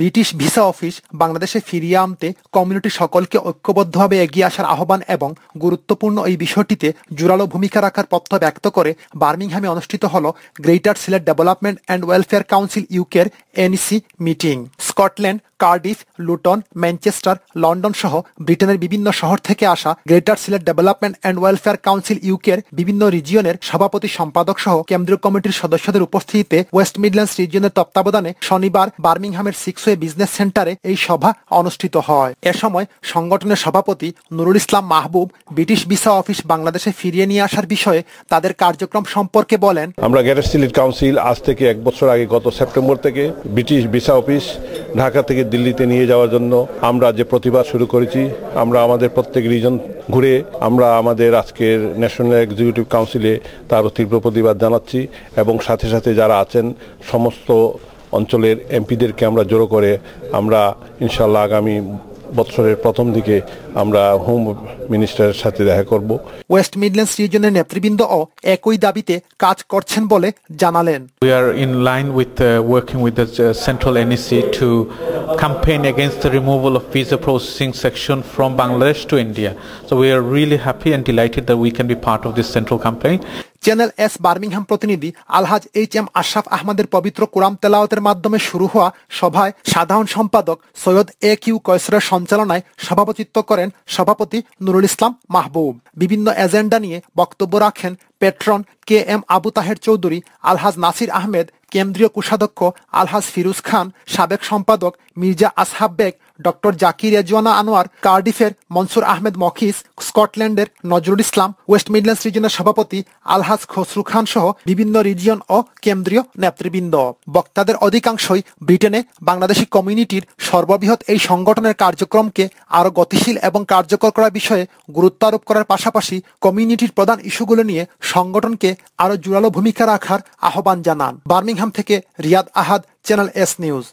British visa office বাংলাদেশে ফিরিয়ে আনতে কমিউনিটি সকলকে ঐক্যবদ্ধভাবে এগিয়ে আসার আহ্বান এবং গুরুত্বপূর্ণ এই বিষয়টিতে জোরালো ভূমিকা রাখার পথ ব্যক্ত করে বার্মিংহামে অনুষ্ঠিত হল greater Sylhet development and welfare council ইউকের NC meeting Scotland Cardiff Luton Manchester London সহ ব্রিটেনের বিভিন্ন শহর থেকে আসা greater Sylhet development and welfare council ইউকের বিভিন্ন রিজিয়নের সভাপতি সম্পাদক সহ কেন্দ্রীয় কমিটির সদস্যদের উপস্থিতিতে ওয়েস্ট মিডল্যান্ডস রিজিয়নের তত্ত্বাবধানে শনিবার বার্মিংহামের সিক্স কসওয়ে বিজনেস সেন্টারে এই সভা অনুষ্ঠিত হয় এ সময় সংগঠনের সভাপতি Nurul Islam Mahbub British visa office বাংলাদেশে ফিরিয়ে নিয়ে আসার বিষয়ে তাদের কার্যক্রম সম্পর্কে বলেন আমরা গ্যারেজ সিলেট কাউন্সিল আজ থেকে এক বছর আগে গত সেপ্টেম্বর থেকে ব্রিটিশ ভিসা অফিস ঢাকা থেকে দিল্লিতে নিয়ে যাওয়ার জন্য আমরা যে প্রতিবাদ শুরু করেছি আমরা আমাদের প্রত্যেক রিজন ঘুরে আমরা আমাদের আজকের ন্যাশনাল এক্সিকিউটিভ কাউন্সিলে তারও তীব্র প্রতিবাদ জানাচ্ছি এবং সাথে সাথে যারা আছেন সমস্ত অঞ্চলের এমপিদেরকে আমরা জোরো করে আমরা ইনশাল্লাহ আগামী বছরের প্রথম দিকে আমরা হোম মিনিস্টারের সাথে দেখা করব ওয়েস্ট মিডল্যান্ডস রিজনের নেতৃবৃন্দ ও একই দাবিতে কাজ করছেন বলে জানালেন we are in line with working with the central NSC to campaign against the removal of visa processing section from Bangladesh to India so we are really happy and delighted that we can be part of this central campaign channel S Birmingham প্রতিনিধি Alhaj H M Ashraf আহমদের পবিত্র কোরআন তেলাওয়াতের মাধ্যমে শুরু হওয়া সভায় সাধারণ সম্পাদক সৈয়দ এ কিউ কয়সরের সঞ্চালনায় সভাপতিত্ব করেন সভাপতি নুরুল ইসলাম মাহবুব বিভিন্ন এজেন্ডা নিয়ে বক্তব্য রাখেন patron K M Abu Taher Chowdhury Alhaj Nasir Ahmed কেন্দ্রীয় কোষাধ্যক্ষ আলহাজ ফিরুজ খান সাবেক সম্পাদক মির্জা আসহাব বেগ ডক্টর জাকির রেজওয়ানা আনোয়ার কার্ডিফের মনসুর আহমেদ মখিস স্কটল্যান্ডের নজরুল ইসলাম ওয়েস্ট মিডল্যান্ডস রিজিয়নের সভাপতি আলহাজ খসরু খান সহ বিভিন্ন রিজিয়ন ও কেন্দ্রীয় নেতৃবৃন্দ বক্তাদের অধিকাংশই ব্রিটেনে বাংলাদেশি কমিউনিটির সর্ববৃহৎ এই সংগঠনের কার্যক্রমকে আরও গতিশীল এবং কার্যকর করার বিষয়ে গুরুত্ব আরোপ করার পাশাপাশি কমিউনিটির প্রধান ইস্যুগুলো নিয়ে সংগঠনকে আরও জোরালো ভূমিকা রাখার আহ্বান জানান বার্মিংহাম থেকে Riyad Ahad channel S news